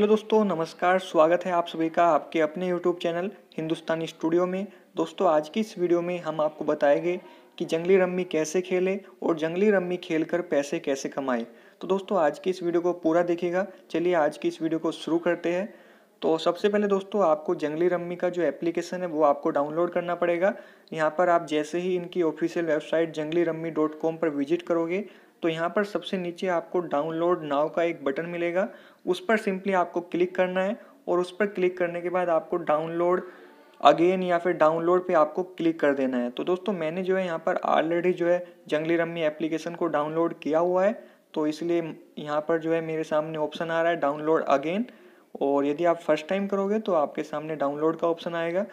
hello दोस्तों नमस्कार स्वागत है आप सभी का आपके अपने यूट्यूब चैनल हिंदुस्तानी स्टूडियो में दोस्तों आज की इस वीडियो में हम आपको बताएंगे कि जंगली रम्मी कैसे खेलें और जंगली रम्मी खेल कर पैसे कैसे कमाएं तो दोस्तों आज की इस वीडियो को पूरा देखिएगा चलिए आज की इस वीडियो को शुरू करते हैं तो सबसे पहले दोस्तों आपको जंगली रम्मी का जो एप्लीकेशन है वो आपको डाउनलोड करना पड़ेगा यहाँ पर आप जैसे ही इनकी official website Junglee rummy dot com पर विजिट करोगे तो यहाँ पर सबसे नीचे आपको डाउनलोड नाव का एक बटन मिलेगा उस पर सिंपली आपको क्लिक करना है और उस पर क्लिक करने के बाद आपको डाउनलोड अगेन या फिर डाउनलोड पे आपको क्लिक कर देना है तो दोस्तों मैंने जो है यहाँ पर ऑलरेडी जो है जंगली रम्मी एप्लीकेशन को डाउनलोड किया हुआ है तो इसलिए यहाँ पर जो है मेरे सामने ऑप्शन आ रहा है डाउनलोड अगेन और यदि आप फर्स्ट टाइम करोगे तो आपके सामने डाउनलोड का ऑप्शन आएगा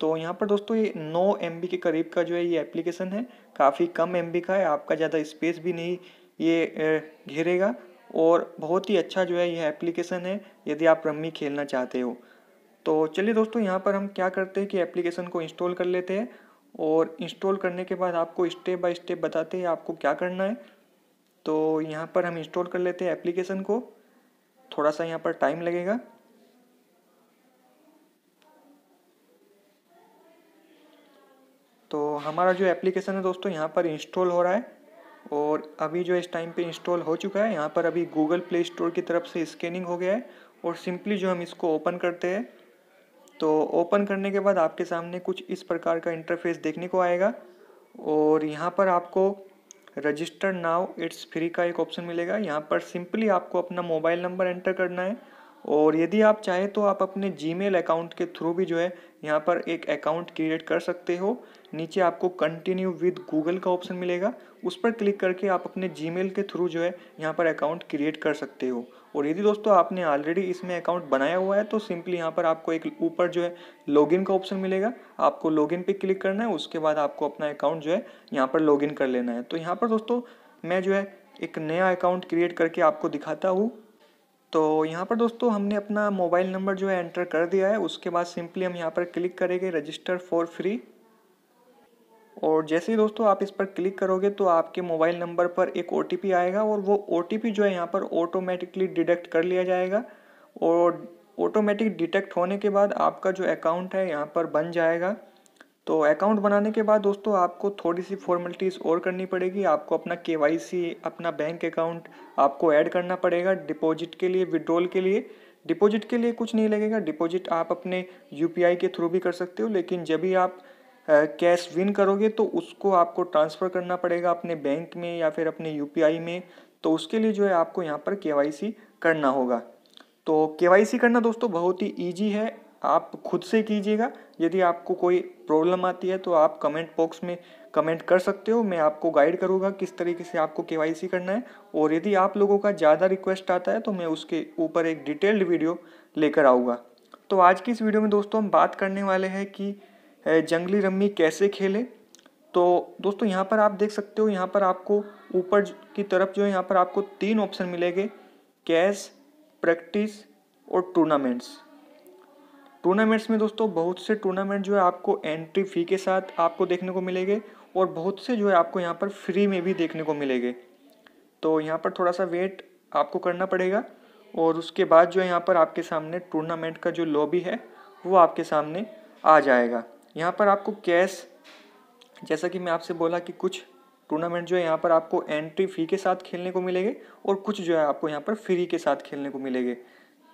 तो यहाँ पर दोस्तों ये नौ एम के करीब का जो है ये एप्लीकेशन है काफ़ी कम एम का है आपका ज़्यादा स्पेस भी नहीं ये घेरेगा और बहुत ही अच्छा जो है यह एप्लीकेशन है यदि आप रम्मी खेलना चाहते हो तो चलिए दोस्तों यहाँ पर हम क्या करते हैं कि एप्लीकेशन को इंस्टॉल कर लेते हैं और इंस्टॉल करने के बाद आपको स्टेप बाय स्टेप बताते हैं आपको क्या करना है तो यहाँ पर हम इंस्टॉल कर लेते हैं एप्लीकेशन को थोड़ा सा यहाँ पर टाइम लगेगा तो हमारा जो एप्लीकेशन है दोस्तों यहाँ पर इंस्टॉल हो रहा है और अभी जो इस टाइम पे इंस्टॉल हो चुका है यहाँ पर अभी गूगल प्ले स्टोर की तरफ से स्कैनिंग हो गया है और सिंपली जो हम इसको ओपन करते हैं तो ओपन करने के बाद आपके सामने कुछ इस प्रकार का इंटरफेस देखने को आएगा और यहाँ पर आपको रजिस्टर नाउ इट्स फ्री का एक ऑप्शन मिलेगा यहाँ पर सिंपली आपको अपना मोबाइल नंबर एंटर करना है और यदि आप चाहें तो आप अपने जीमेल अकाउंट के थ्रू भी जो है यहाँ पर एक अकाउंट क्रिएट कर सकते हो नीचे आपको कंटिन्यू विद गूगल का ऑप्शन मिलेगा उस पर क्लिक करके आप अपने जी के थ्रू जो है यहाँ पर अकाउंट क्रिएट कर सकते हो और यदि दोस्तों आपने ऑलरेडी इसमें अकाउंट बनाया हुआ है तो सिंपली यहाँ पर आपको एक ऊपर जो है लॉगिन का ऑप्शन मिलेगा आपको लॉगिन पे क्लिक करना है उसके बाद आपको अपना अकाउंट जो है यहाँ पर लॉगिन कर लेना है तो यहाँ पर दोस्तों मैं जो है एक नया अकाउंट क्रिएट करके आपको दिखाता हूँ तो यहाँ पर दोस्तों हमने अपना मोबाइल नंबर जो है एंटर कर दिया है उसके बाद सिंपली हम यहाँ पर क्लिक करेंगे रजिस्टर फॉर फ्री और जैसे ही दोस्तों आप इस पर क्लिक करोगे तो आपके मोबाइल नंबर पर एक ओ आएगा और वो ओ जो है यहाँ पर ऑटोमेटिकली डिडक्ट कर लिया जाएगा और ऑटोमेटिक डिटेक्ट होने के बाद आपका जो अकाउंट है यहाँ पर बन जाएगा तो अकाउंट बनाने के बाद दोस्तों आपको थोड़ी सी फॉर्मेलिटीज़ और करनी पड़ेगी आपको अपना के अपना बैंक अकाउंट आपको ऐड करना पड़ेगा डिपॉजिट के लिए विड्रॉल के लिए डिपॉजिट के लिए कुछ नहीं लगेगा डिपॉजिट आप अपने यूपीआई के थ्रू भी कर सकते हो लेकिन जब भी आप कैश विन करोगे तो उसको आपको ट्रांसफ़र करना पड़ेगा अपने बैंक में या फिर अपने यू में तो उसके लिए जो है आपको यहाँ पर के करना होगा तो के करना दोस्तों बहुत ही ईजी है आप खुद से कीजिएगा यदि आपको कोई प्रॉब्लम आती है तो आप कमेंट बॉक्स में कमेंट कर सकते हो मैं आपको गाइड करूँगा किस तरीके से आपको के करना है और यदि आप लोगों का ज़्यादा रिक्वेस्ट आता है तो मैं उसके ऊपर एक डिटेल्ड वीडियो लेकर आऊँगा तो आज की इस वीडियो में दोस्तों हम बात करने वाले हैं कि जंगली रम्मी कैसे खेलें तो दोस्तों यहाँ पर आप देख सकते हो यहाँ पर आपको ऊपर की तरफ जो है यहाँ पर आपको तीन ऑप्शन मिलेंगे कैश प्रैक्टिस और टूर्नामेंट्स टूर्नामेंट्स में दोस्तों बहुत से टूर्नामेंट जो है आपको एंट्री फ़ी के साथ आपको देखने को मिलेंगे और बहुत से जो है आपको यहाँ पर फ्री में भी देखने को मिलेंगे तो यहाँ पर थोड़ा सा वेट आपको करना पड़ेगा और उसके बाद जो है यहाँ पर आपके सामने टूर्नामेंट का जो लॉबी है वो आपके सामने आ जाएगा यहाँ पर आपको कैश जैसा कि मैं आपसे बोला कि कुछ टूर्नामेंट जो है यहाँ पर आपको एंट्री फ़ी के साथ खेलने को मिलेंगे और कुछ जो है आपको यहाँ पर फ्री के साथ खेलने को मिलेंगे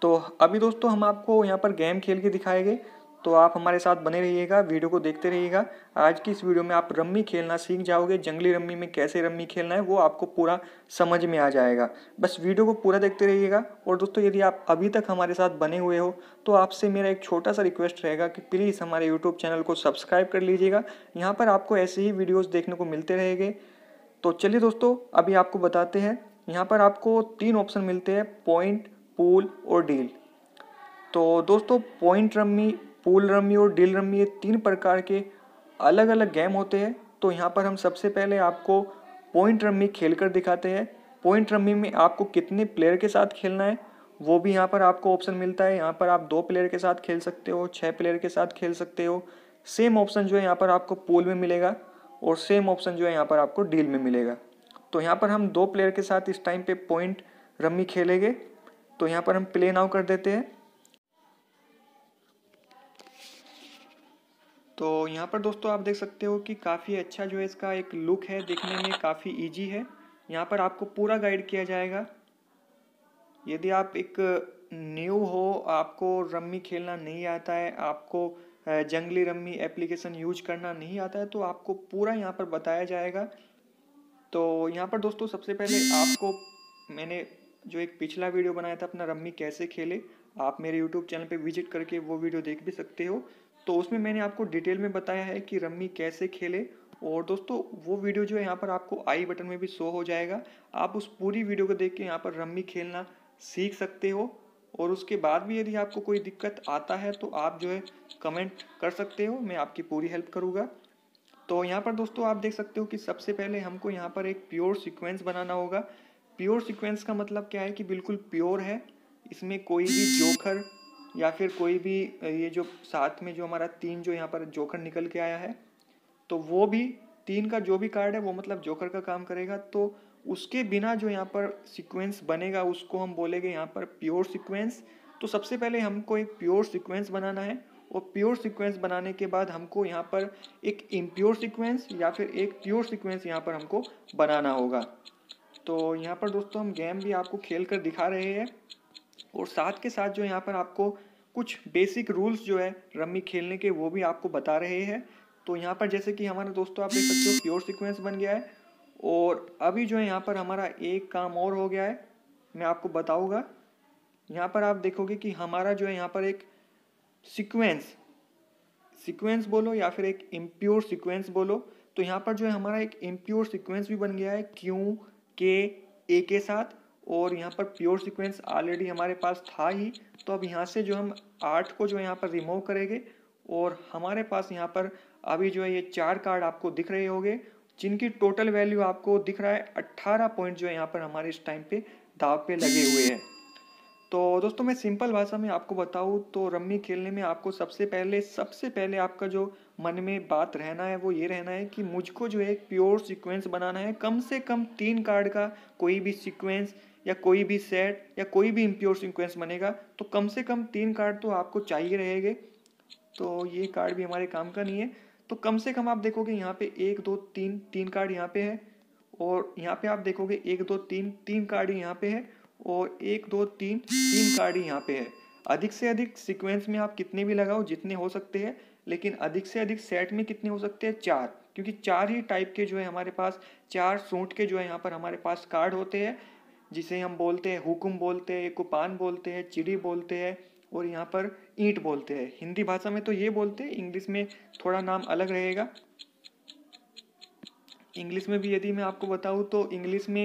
तो अभी दोस्तों हम आपको यहाँ पर गेम खेल के दिखाएंगे तो आप हमारे साथ बने रहिएगा वीडियो को देखते रहिएगा आज की इस वीडियो में आप रम्मी खेलना सीख जाओगे जंगली रम्मी में कैसे रम्मी खेलना है वो आपको पूरा समझ में आ जाएगा बस वीडियो को पूरा देखते रहिएगा और दोस्तों यदि आप अभी तक हमारे साथ बने हुए हो तो आपसे मेरा एक छोटा सा रिक्वेस्ट रहेगा कि प्लीज़ हमारे यूट्यूब चैनल को सब्सक्राइब कर लीजिएगा यहाँ पर आपको ऐसे ही वीडियोज़ देखने को मिलते रहेंगे तो चलिए दोस्तों अभी आपको बताते हैं यहाँ पर आपको तीन ऑप्शन मिलते हैं पॉइंट पूल और डील तो दोस्तों पॉइंट रम्मी पूल रम्मी और डील रम्मी ये तीन प्रकार के अलग अलग गेम होते हैं तो यहाँ पर हम सबसे पहले आपको पॉइंट रम्मी खेल कर दिखाते हैं पॉइंट रम्मी में आपको कितने प्लेयर के साथ खेलना है वो भी यहाँ पर आपको ऑप्शन मिलता है यहाँ पर आप दो प्लेयर के साथ खेल सकते हो छः प्लेयर के साथ खेल सकते हो सेम ऑप्शन जो है यहाँ पर आपको पूल में मिलेगा और सेम ऑप्शन जो है यहाँ पर आपको डील में मिलेगा तो यहाँ पर हम दो प्लेयर के साथ इस टाइम पे पॉइंट रम्मी खेलेंगे तो यहाँ पर हम प्ले नाउ कर देते हैं तो यहाँ पर दोस्तों आप देख सकते हो कि काफ़ी अच्छा जो है इसका एक लुक है देखने में काफ़ी ईजी है यहाँ पर आपको पूरा गाइड किया जाएगा यदि आप एक न्यू हो आपको रम्मी खेलना नहीं आता है आपको जंगली रम्मी एप्लीकेशन यूज करना नहीं आता है तो आपको पूरा यहाँ पर बताया जाएगा तो यहाँ पर दोस्तों सबसे पहले आपको मैंने जो एक पिछला वीडियो बनाया था अपना रम्मी कैसे खेले आप मेरे यूट्यूब चैनल पे विजिट करके वो वीडियो देख भी सकते हो तो उसमें मैंने आपको डिटेल में बताया है कि रम्मी कैसे खेले और दोस्तों वो वीडियो जो है यहाँ पर आपको आई बटन में भी शो हो जाएगा आप उस पूरी वीडियो को देख के यहाँ पर रम्मी खेलना सीख सकते हो और उसके बाद भी यदि आपको कोई दिक्कत आता है तो आप जो है कमेंट कर सकते हो मैं आपकी पूरी हेल्प करूँगा तो यहाँ पर दोस्तों आप देख सकते हो कि सबसे पहले हमको यहाँ पर एक प्योर सिक्वेंस बनाना होगा प्योर सिक्वेंस का मतलब क्या है कि बिल्कुल प्योर है इसमें कोई भी जोखर या फिर कोई भी ये जो साथ में जो हमारा तीन जो यहाँ पर जोकर निकल के आया है तो वो भी तीन का जो भी कार्ड है वो मतलब जोकर का काम करेगा तो उसके बिना जो यहाँ पर सीक्वेंस बनेगा उसको हम बोलेंगे यहाँ पर प्योर सीक्वेंस तो सबसे पहले हमको एक प्योर सीक्वेंस बनाना है और प्योर सीक्वेंस बनाने के बाद हमको यहाँ पर एक इम्प्योर सीक्वेंस या फिर एक प्योर सीक्वेंस यहाँ पर हमको बनाना होगा तो यहाँ पर दोस्तों हम गेम भी आपको खेल कर दिखा रहे हैं और साथ के साथ जो यहाँ पर आपको कुछ बेसिक रूल्स जो है रम्मी खेलने के वो भी आपको बता रहे हैं तो यहाँ पर जैसे कि हमारा दोस्तों आप देख सकते हो प्योर सिक्वेंस बन गया है और अभी जो है यहाँ पर हमारा एक काम और हो गया है मैं आपको बताऊँगा यहाँ पर आप देखोगे कि हमारा जो है यहाँ पर एक सिक्वेंस सिक्वेंस बोलो या फिर एक इम्प्योर सिक्वेंस बोलो तो यहाँ पर जो है हमारा एक इम्प्योर सिक्वेंस भी बन गया है क्यू के ए के साथ और यहाँ पर प्योर सीक्वेंस ऑलरेडी हमारे पास था ही तो अब यहाँ से जो हम आठ को जो यहाँ पर रिमूव करेंगे और हमारे पास यहाँ पर अभी जो है ये चार कार्ड आपको दिख रहे होंगे जिनकी टोटल वैल्यू आपको दिख रहा है अट्ठारह पॉइंट जो है यहाँ पर हमारे इस टाइम पे दाव पे लगे हुए हैं तो दोस्तों मैं सिंपल भाषा में आपको बताऊँ तो रम्मी खेलने में आपको सबसे पहले सबसे पहले आपका जो मन में बात रहना है वो ये रहना है कि मुझको जो है प्योर सिक्वेंस बनाना है कम से कम तीन कार्ड का कोई भी सिक्वेंस या कोई भी सेट या कोई भी इम्प्योर सिक्वेंस बनेगा तो कम से कम तीन कार्ड तो आपको चाहिए रहेंगे तो ये कार्ड भी हमारे काम का नहीं है तो कम से कम आप देखोगे यहाँ पे एक दो तीन तीन कार्ड यहाँ पे है और यहाँ पे आप देखोगे एक दो तीन तीन कार्ड यहाँ पे है और एक दो तीन तीन कार्ड यहाँ पे है अधिक से अधिक सिक्वेंस में आप कितने भी लगाओ जितने हो सकते हैं लेकिन अधिक से अधिक सेट में कितने हो सकते हैं चार क्योंकि चार ही टाइप के जो है हमारे पास चार सूट के जो है यहाँ पर हमारे पास कार्ड होते हैं जिसे हम बोलते हैं हुकुम बोलते हैं कुपान बोलते हैं चिड़ी बोलते हैं और यहाँ पर ईंट बोलते हैं हिंदी भाषा में तो ये बोलते हैं इंग्लिश में थोड़ा नाम अलग रहेगा इंग्लिश में भी यदि मैं आपको बताऊँ तो इंग्लिश में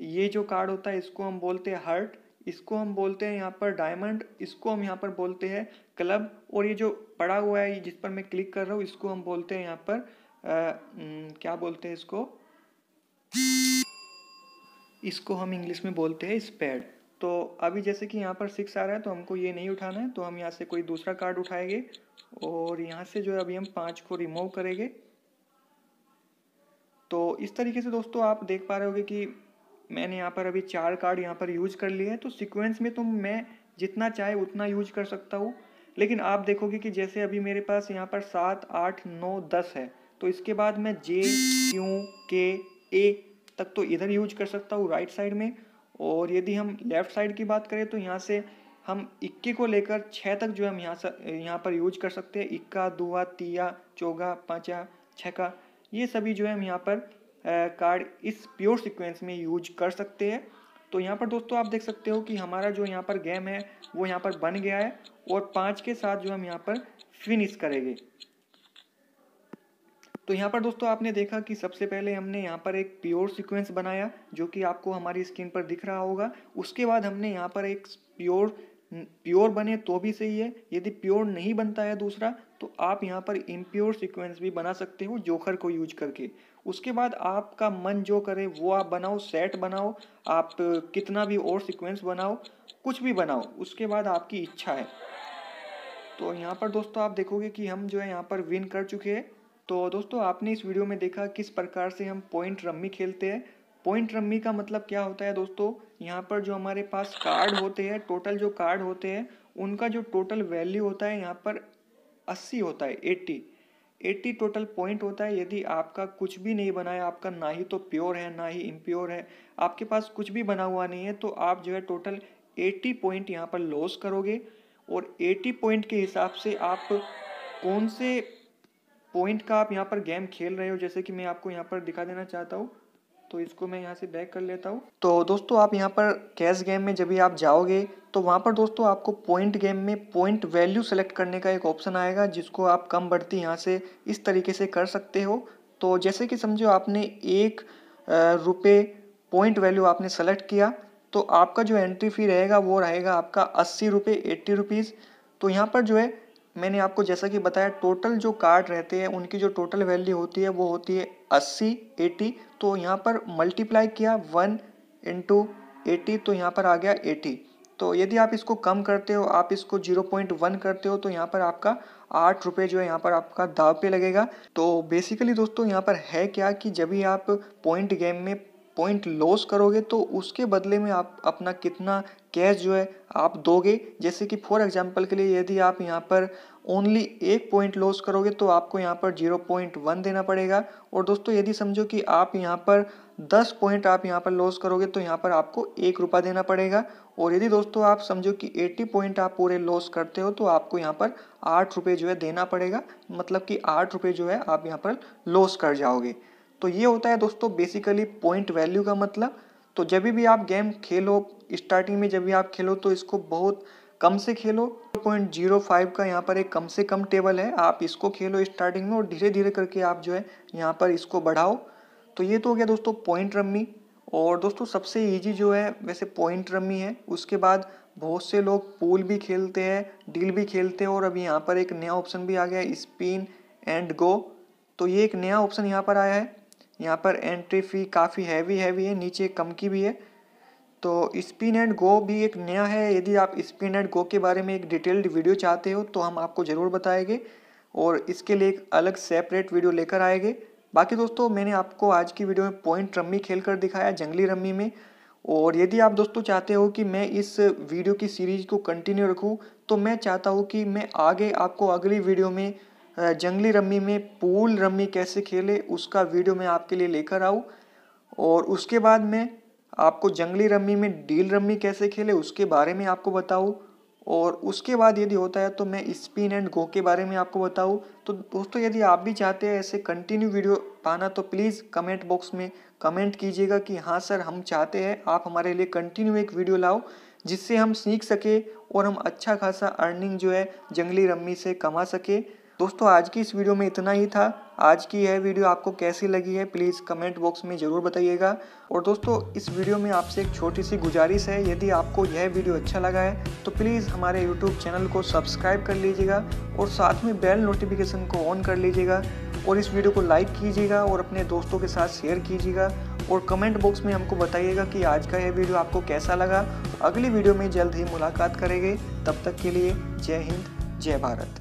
ये जो कार्ड होता है इसको हम बोलते हैं हर्ट इसको हम बोलते हैं यहाँ पर डायमंड इसको हम यहाँ पर बोलते हैं क्लब और ये जो पड़ा हुआ है जिस पर मैं क्लिक कर रहा हूँ इसको हम बोलते हैं यहाँ पर आ, क्या बोलते हैं इसको इसको हम इंग्लिश में बोलते हैं स्पेड तो अभी जैसे कि यहाँ पर सिक्स आ रहा है तो हमको ये नहीं उठाना है तो हम यहाँ से कोई दूसरा कार्ड उठाएंगे और यहाँ से जो है अभी हम पाँच को रिमूव करेंगे तो इस तरीके से दोस्तों आप देख पा रहे होगे कि मैंने यहाँ पर अभी चार कार्ड यहाँ पर यूज कर लिए हैं तो सिक्वेंस में तो मैं जितना चाहे उतना यूज कर सकता हूँ लेकिन आप देखोगे कि जैसे अभी मेरे पास यहाँ पर सात आठ नौ दस है तो इसके बाद मैं जे क्यू के ए तक तो इधर यूज कर सकता हूँ राइट साइड में और यदि हम लेफ़्ट साइड की बात करें तो यहाँ से हम इक्के को लेकर छः तक जो हम यहाँ से यहाँ पर यूज कर सकते हैं इक्का दुआ तिया चौगा पाँचा छका ये सभी जो है हम यहाँ पर कार्ड इस प्योर सिक्वेंस में यूज कर सकते हैं तो यहाँ पर दोस्तों आप देख सकते हो कि हमारा जो यहाँ पर गेम है वो यहाँ पर बन गया है और पाँच के साथ जो हम यहाँ पर फिनिश करेंगे तो यहाँ पर दोस्तों आपने देखा कि सबसे पहले हमने यहाँ पर एक प्योर सीक्वेंस बनाया जो कि आपको हमारी स्क्रीन पर दिख रहा होगा उसके बाद हमने यहाँ पर एक प्योर प्योर बने तो भी सही है यदि प्योर नहीं बनता है दूसरा तो आप यहाँ पर इम्प्योर सीक्वेंस भी बना सकते हो जोखर को यूज करके उसके बाद आपका मन जो करे वो आप बनाओ सेट बनाओ आप कितना भी और सीक्वेंस बनाओ कुछ भी बनाओ उसके बाद आपकी इच्छा है तो यहाँ पर दोस्तों आप देखोगे कि हम जो है यहाँ पर विन कर चुके हैं तो दोस्तों आपने इस वीडियो में देखा किस प्रकार से हम पॉइंट रम्मी खेलते हैं पॉइंट रम्मी का मतलब क्या होता है दोस्तों यहाँ पर जो हमारे पास कार्ड होते हैं टोटल जो कार्ड होते हैं उनका जो टोटल वैल्यू होता है यहाँ पर अस्सी होता है एट्टी एट्टी टोटल पॉइंट होता है यदि आपका कुछ भी नहीं बना है आपका ना ही तो प्योर है ना ही इम्प्योर है आपके पास कुछ भी बना हुआ नहीं है तो आप जो है टोटल एट्टी पॉइंट यहाँ पर लॉस करोगे और एट्टी पॉइंट के हिसाब से आप कौन से पॉइंट का आप यहाँ पर गेम खेल रहे हो जैसे कि मैं आपको यहाँ पर दिखा देना चाहता हूँ तो इसको मैं यहाँ से बैक कर लेता हूँ तो दोस्तों आप यहाँ पर कैश गेम में जब भी आप जाओगे तो वहाँ पर दोस्तों आपको पॉइंट गेम में पॉइंट वैल्यू सेलेक्ट करने का एक ऑप्शन आएगा जिसको आप कम बढ़ती यहाँ से इस तरीके से कर सकते हो तो जैसे कि समझो आपने एक रुपये पॉइंट वैल्यू आपने सेलेक्ट किया तो आपका जो एंट्री फ़ी रहेगा वो रहेगा आपका अस्सी रुपये एट्टी रुपीज़ तो यहाँ पर जो है मैंने आपको जैसा कि बताया टोटल जो कार्ड रहते हैं उनकी जो टोटल वैल्यू होती है वो होती है अस्सी एटी तो यहाँ पर मल्टीप्लाई किया वन इंटू एटी तो यहाँ पर आ गया एटी तो यदि आप इसको कम करते हो आप इसको जीरो पॉइंट वन करते हो तो यहाँ पर आपका आठ रुपये जो है यहाँ पर आपका दाव पे लगेगा तो बेसिकली दोस्तों यहाँ पर है क्या कि जब भी आप पॉइंट गेम में पॉइंट लॉस करोगे तो उसके बदले में आप अपना कितना कैश जो है आप दोगे जैसे कि फॉर एग्जांपल के लिए यदि आप यहाँ पर ओनली एक पॉइंट लॉस करोगे तो आपको यहाँ पर जीरो पॉइंट वन देना पड़ेगा और दोस्तों यदि समझो कि आप यहाँ पर दस पॉइंट आप यहाँ पर लॉस करोगे तो यहाँ पर आपको एक रुपया देना पड़ेगा और यदि दोस्तों आप समझो कि एट्टी पॉइंट आप पूरे लॉस करते हो तो आपको यहाँ पर आठ रुपये जो है देना पड़ेगा मतलब कि आठ रुपये जो है आप यहाँ पर लॉस कर जाओगे तो ये होता है दोस्तों बेसिकली पॉइंट वैल्यू का मतलब तो जब भी आप गेम खेलो स्टार्टिंग में जब भी आप खेलो तो इसको बहुत कम से खेलो पॉइंट जीरो फाइव का यहाँ पर एक कम से कम टेबल है आप इसको खेलो स्टार्टिंग में और धीरे धीरे करके आप जो है यहाँ पर इसको बढ़ाओ तो ये तो हो गया दोस्तों पॉइंट रम्मी और दोस्तों सबसे ईजी जो है वैसे पॉइंट रम्मी है उसके बाद बहुत से लोग पूल भी खेलते हैं डील भी खेलते हैं और अभी यहाँ पर एक नया ऑप्शन भी आ गया है स्पिन एंड गो तो ये एक नया ऑप्शन यहाँ पर आया है यहाँ पर एंट्री फ़ी काफ़ी हैवी हैवी है नीचे कम की भी है तो स्पिन एंड गो भी एक नया है यदि आप स्पिन एंड गो के बारे में एक डिटेल्ड वीडियो चाहते हो तो हम आपको ज़रूर बताएंगे और इसके लिए एक अलग सेपरेट वीडियो लेकर आएंगे बाकी दोस्तों मैंने आपको आज की वीडियो में पॉइंट रम्मी खेल कर दिखाया जंगली रम्मी में और यदि आप दोस्तों चाहते हो कि मैं इस वीडियो की सीरीज़ को कंटिन्यू रखूँ तो मैं चाहता हूँ कि मैं आगे आपको अगली वीडियो में जंगली रम्मी में पूल रम्मी कैसे खेले उसका वीडियो मैं आपके लिए लेकर आऊँ और उसके बाद मैं आपको जंगली रम्मी में डील रम्मी कैसे खेले उसके बारे में आपको बताऊँ और उसके बाद यदि होता है तो मैं स्पिन एंड गो के बारे में आपको बताऊँ तो दोस्तों यदि आप भी चाहते हैं ऐसे कंटिन्यू वीडियो पाना तो प्लीज़ कमेंट बॉक्स में कमेंट कीजिएगा कि हाँ सर हम चाहते हैं आप हमारे लिए कंटिन्यू एक वीडियो लाओ जिससे हम सीख सके और हम अच्छा खासा अर्निंग जो है जंगली रम्मी से कमा सके दोस्तों आज की इस वीडियो में इतना ही था आज की यह वीडियो आपको कैसी लगी है प्लीज़ कमेंट बॉक्स में ज़रूर बताइएगा और दोस्तों इस वीडियो में आपसे एक छोटी सी गुजारिश है यदि आपको यह वीडियो अच्छा लगा है तो प्लीज़ हमारे यूट्यूब चैनल को सब्सक्राइब कर लीजिएगा और साथ में बेल नोटिफिकेशन को ऑन कर लीजिएगा और इस वीडियो को लाइक कीजिएगा और अपने दोस्तों के साथ शेयर कीजिएगा और कमेंट बॉक्स में हमको बताइएगा कि आज का यह वीडियो आपको कैसा लगा अगली वीडियो में जल्द ही मुलाकात करेंगे तब तक के लिए जय हिंद जय भारत